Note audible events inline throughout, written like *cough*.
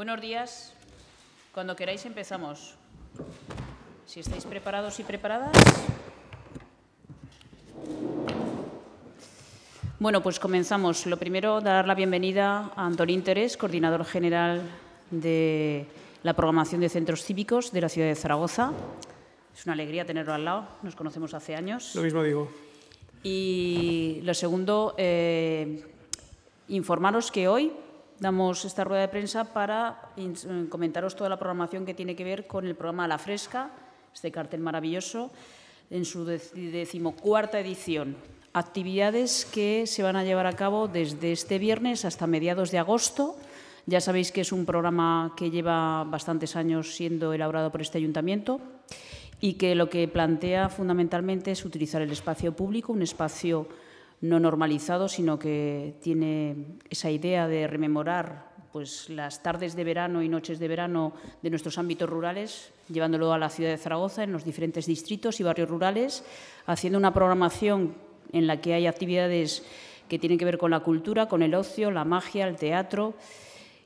Buenos días. Cuando queráis empezamos. Si estáis preparados y preparadas. Bueno, pues comenzamos. Lo primero, dar la bienvenida a Antonio interés coordinador general de la programación de centros cívicos de la ciudad de Zaragoza. Es una alegría tenerlo al lado, nos conocemos hace años. Lo mismo digo. Y lo segundo, eh, informaros que hoy damos esta rueda de prensa para eh, comentaros toda la programación que tiene que ver con el programa La Fresca, este cartel maravilloso, en su decimocuarta edición. Actividades que se van a llevar a cabo desde este viernes hasta mediados de agosto. Ya sabéis que es un programa que lleva bastantes años siendo elaborado por este ayuntamiento y que lo que plantea fundamentalmente es utilizar el espacio público, un espacio no normalizado, sino que tiene esa idea de rememorar pues, las tardes de verano y noches de verano de nuestros ámbitos rurales, llevándolo a la ciudad de Zaragoza, en los diferentes distritos y barrios rurales, haciendo una programación en la que hay actividades que tienen que ver con la cultura, con el ocio, la magia, el teatro,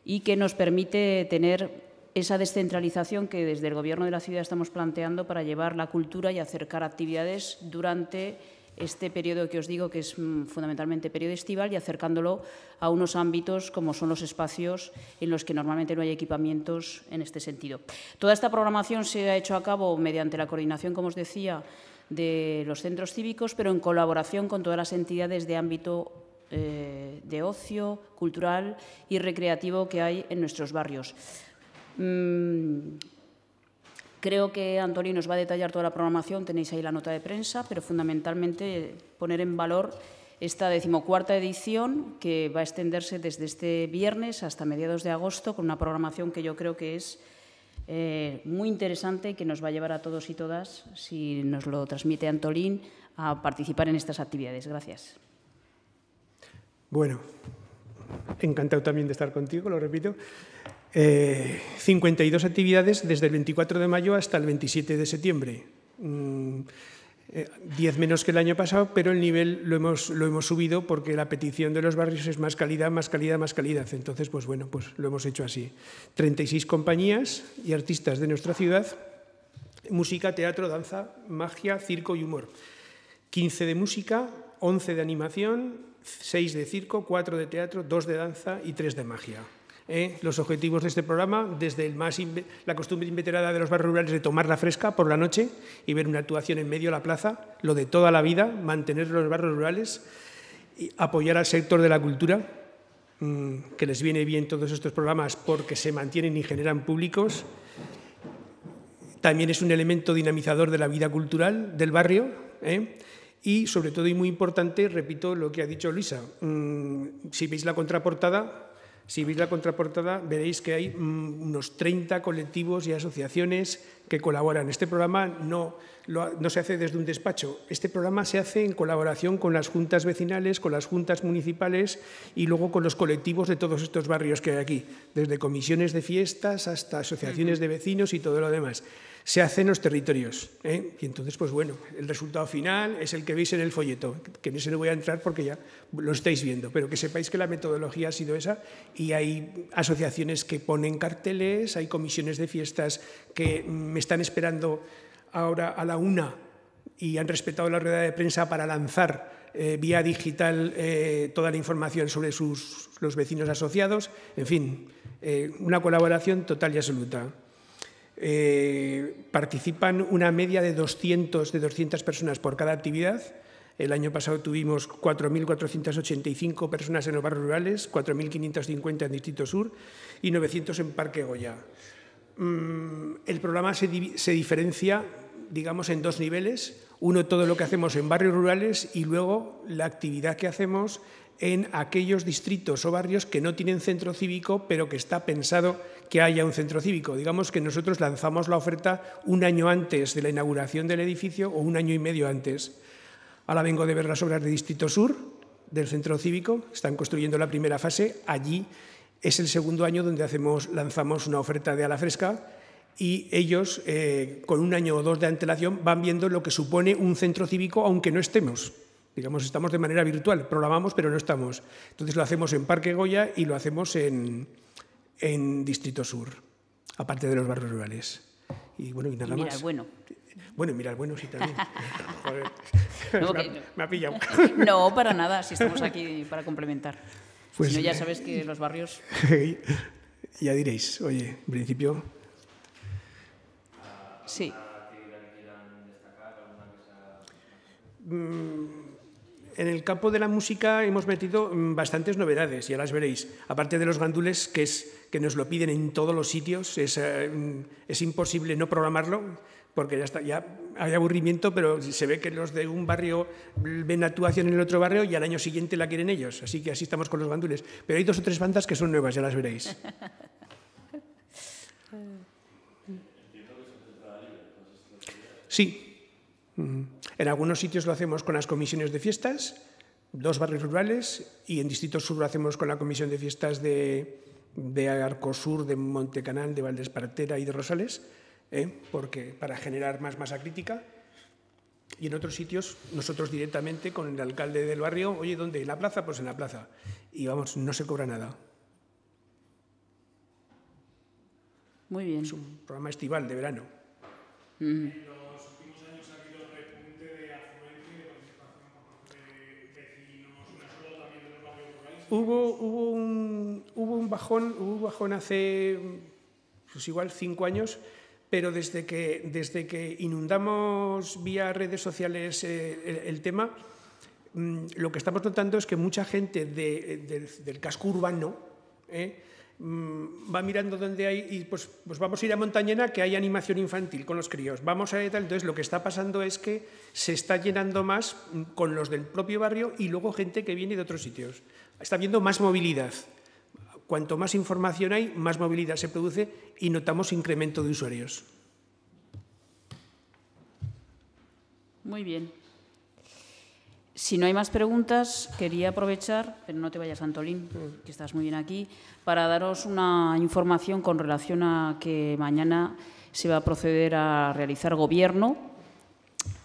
y que nos permite tener esa descentralización que desde el Gobierno de la ciudad estamos planteando para llevar la cultura y acercar actividades durante este periodo que os digo, que es mm, fundamentalmente periodo estival, y acercándolo a unos ámbitos como son los espacios en los que normalmente no hay equipamientos en este sentido. Toda esta programación se ha hecho a cabo mediante la coordinación, como os decía, de los centros cívicos, pero en colaboración con todas las entidades de ámbito eh, de ocio, cultural y recreativo que hay en nuestros barrios. Mm, Creo que Antolín nos va a detallar toda la programación, tenéis ahí la nota de prensa, pero fundamentalmente poner en valor esta decimocuarta edición que va a extenderse desde este viernes hasta mediados de agosto con una programación que yo creo que es eh, muy interesante y que nos va a llevar a todos y todas, si nos lo transmite Antolín, a participar en estas actividades. Gracias. Bueno, encantado también de estar contigo, lo repito. 52 eh, actividades desde el 24 de mayo hasta el 27 de septiembre. Mm, eh, diez 10 menos que el año pasado, pero el nivel lo hemos, lo hemos subido porque la petición de los barrios es más calidad, más calidad, más calidad. Entonces, pues bueno, pues lo hemos hecho así. 36 compañías y artistas de nuestra ciudad, música, teatro, danza, magia, circo y humor. 15 de música, 11 de animación, 6 de circo, 4 de teatro, 2 de danza y 3 de magia. ¿eh? los objetivos de este programa, desde la costumbre inveterada de los barrios rurales de tomar la fresca por la noche y ver una actuación en medio de la plaza, lo de toda la vida, mantener los barrios rurales, y apoyar al sector de la cultura, mm, que les viene bien todos estos programas porque se mantienen y generan públicos. También es un elemento dinamizador de la vida cultural del barrio. ¿eh? y sobre todo y muy importante, repito lo que ha dicho Luisa, mm, si veis la contraportada, si veis la contraportada, veréis que hay mm, unos 30 colectivos y asociaciones que colaboran. Este programa no, no se hace desde un despacho, este programa se hace en colaboración con las juntas vecinales, con las juntas municipales y luego con los colectivos de todos estos barrios que hay aquí, desde comisiones de fiestas hasta asociaciones de vecinos y todo lo demás se hace en los territorios. ¿eh? Y entonces, pues bueno, el resultado final es el que veis en el folleto, que no se lo voy a entrar porque ya lo estáis viendo, pero que sepáis que la metodología ha sido esa y hay asociaciones que ponen carteles, hay comisiones de fiestas que me están esperando ahora a la una y han respetado la rueda de prensa para lanzar eh, vía digital eh, toda la información sobre sus, los vecinos asociados. En fin, una colaboración total y absoluta. Eh, participan una media de 200, de 200 personas por cada actividad. El año pasado tuvimos 4.485 personas en los barrios rurales, 4.550 en Distrito Sur y 900 en Parque Goya. Mm, el programa se diferencia digamos, en dos niveles. Uno, todo lo que hacemos en barrios rurales y luego la actividad que hacemos en aquellos distritos o barrios que no tienen centro cívico, pero que está pensado que haya un centro cívico. Digamos que nosotros lanzamos la oferta un año antes de la inauguración del edificio o un año y medio antes. Ahora vengo de ver las obras de Distrito Sur, del centro cívico, están construyendo la primera fase. Allí es el segundo año donde hacemos, lanzamos una oferta de ala fresca y ellos, eh, con un año o dos de antelación, van viendo lo que supone un centro cívico, aunque no estemos. Digamos, estamos de manera virtual, programamos, pero no estamos. Entonces lo hacemos en Parque Goya y lo hacemos en, Distrito Sur, aparte de los barrios rurales. Y bueno, y nada y mira, Bueno. Bueno, mira, bueno sí también. *laughs* No, me, ha, pillado. *laughs* no, para nada, si estamos aquí para complementar. Pues si no, ya sabes que los barrios. *laughs* ya diréis, oye, en principio Sí. Mm, en el campo de la música hemos metido mm, bastantes novedades, ya las veréis. Aparte de los gandules, que, es, que nos lo piden en todos los sitios, es, eh, mm, es imposible no programarlo, porque ya, está, ya hay aburrimiento, pero se ve que los de un barrio ven actuación en el otro barrio y al año siguiente la quieren ellos. Así que así estamos con los gandules. Pero hay dos o tres bandas que son nuevas, ya las veréis. *laughs* Sí. En algunos sitios lo hacemos con las comisiones de fiestas, dos barrios rurales, y en Distrito Sur lo hacemos con la comisión de fiestas de, de Arcosur, de Montecanal, de Valdespartera y de Rosales, ¿eh? porque para generar más masa crítica. Y en otros sitios, nosotros directamente con el alcalde del barrio, oye, ¿dónde? ¿En la plaza? Pues en la plaza. Y vamos, no se cobra nada. Muy bien. Es un programa estival de verano. hubo, un, bajón, bajón hace pues igual cinco años, pero desde que, desde que inundamos vía redes sociales eh, el, tema, mm, lo que estamos notando es que mucha gente del casco urbano eh, mm, va mirando dónde hay y pues, pues, vamos a ir a Montañena que hay animación infantil con los críos, vamos a tal, entonces lo que está pasando es que se está llenando más con los del propio barrio y luego gente que viene de otros sitios. Está habiendo más movilidad. Cuanto más información hay, más movilidad se produce y notamos incremento de usuarios. Muy bien. Si no hay más preguntas, quería aprovechar, pero no te vayas, Antolín, que estás muy bien aquí, para daros una información con relación a que mañana se va a proceder a realizar gobierno.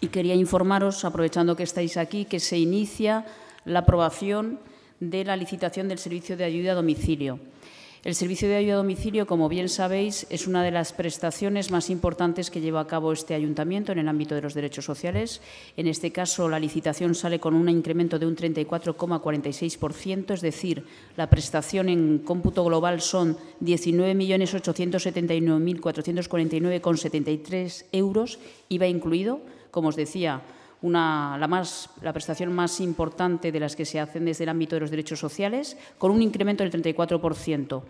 Y quería informaros, aprovechando que estáis aquí, que se inicia la aprobación de la licitación del servicio de ayuda a domicilio. El servicio de ayuda a domicilio, como bien sabéis, es una de las prestaciones más importantes que lleva a cabo este ayuntamiento en el ámbito de los derechos sociales. En este caso, la licitación sale con un incremento de un 34,46%, es decir, la prestación en cómputo global son 19.879.449,73 euros, IVA incluido. Como os decía, la, más, la prestación más importante de las que se hacen desde el ámbito de los derechos sociales, con un incremento del 34%.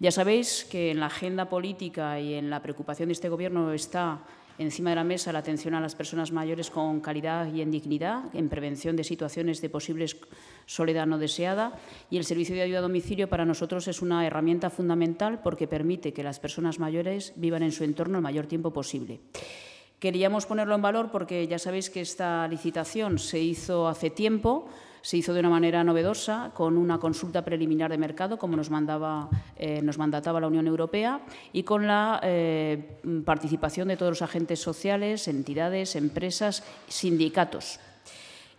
Ya sabéis que en la agenda política y en la preocupación de este Gobierno está encima de la mesa la atención a las personas mayores con calidad y en dignidad, en prevención de situaciones de posible soledad no deseada. Y el servicio de ayuda a domicilio para nosotros es una herramienta fundamental porque permite que las personas mayores vivan en su entorno el mayor tiempo posible. Queríamos ponerlo en valor porque ya sabéis que esta licitación se hizo hace tiempo, se hizo de una manera novedosa, con una consulta preliminar de mercado, como nos, mandaba, eh, nos mandataba la Unión Europea, y con la eh, participación de todos los agentes sociales, entidades, empresas, sindicatos.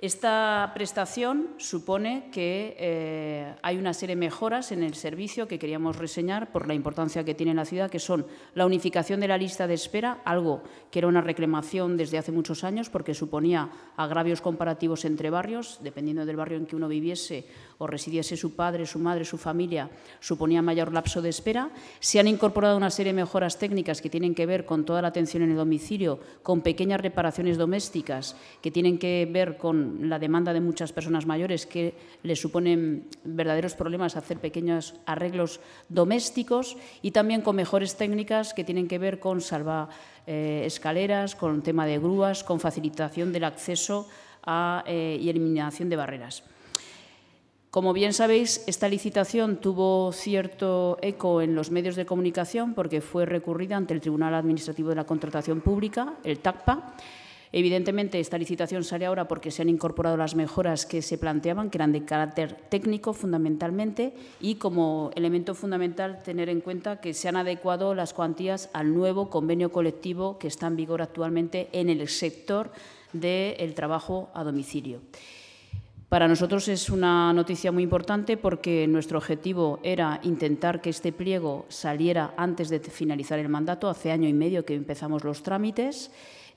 Esta prestación supone que eh, hay una serie de mejoras en el servicio que queríamos reseñar por la importancia que tiene la ciudad, que son la unificación de la lista de espera, algo que era una reclamación desde hace muchos años porque suponía agravios comparativos entre barrios, dependiendo del barrio en que uno viviese o residiese su padre, su madre, su familia, suponía mayor lapso de espera. Se han incorporado una serie de mejoras técnicas que tienen que ver con toda la atención en el domicilio, con pequeñas reparaciones domésticas que tienen que ver con la demanda de muchas personas mayores que les suponen verdaderos problemas hacer pequeños arreglos domésticos y también con mejores técnicas que tienen que ver con salva eh, escaleras, con tema de grúas, con facilitación del acceso eh, y eliminación de barreras. Como bien sabéis, esta licitación tuvo cierto eco en los medios de comunicación porque fue recurrida ante el Tribunal Administrativo de la Contratación Pública, el TACPA, Evidentemente, esta licitación sale ahora porque se han incorporado las mejoras que se planteaban, que eran de carácter técnico fundamentalmente, y como elemento fundamental tener en cuenta que se han adecuado las cuantías al nuevo convenio colectivo que está en vigor actualmente en el sector del trabajo a domicilio. Para nosotros es una noticia muy importante porque nuestro objetivo era intentar que este pliego saliera antes de finalizar el mandato, hace año y medio que empezamos los trámites.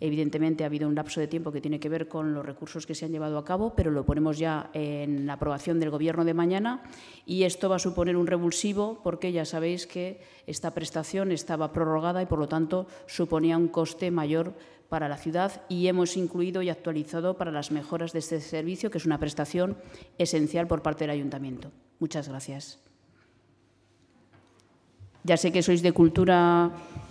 Evidentemente ha habido un lapso de tiempo que tiene que ver con los recursos que se han llevado a cabo, pero lo ponemos ya en la aprobación del Gobierno de mañana y esto va a suponer un revulsivo porque ya sabéis que esta prestación estaba prorrogada y, por lo tanto, suponía un coste mayor para la ciudad y hemos incluido y actualizado para las mejoras de este servicio, que es una prestación esencial por parte del Ayuntamiento. Muchas gracias. Ya sé que sois de cultura,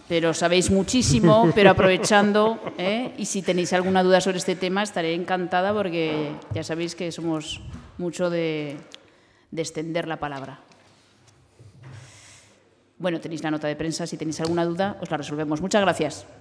pero sabéis muchísimo, *laughs* pero aprovechando, ¿eh? y si tenéis alguna duda sobre este tema, estaré encantada porque ya sabéis que somos mucho de extender la palabra. Bueno, tenéis la nota de prensa, si tenéis alguna duda, os la resolvemos. Muchas gracias.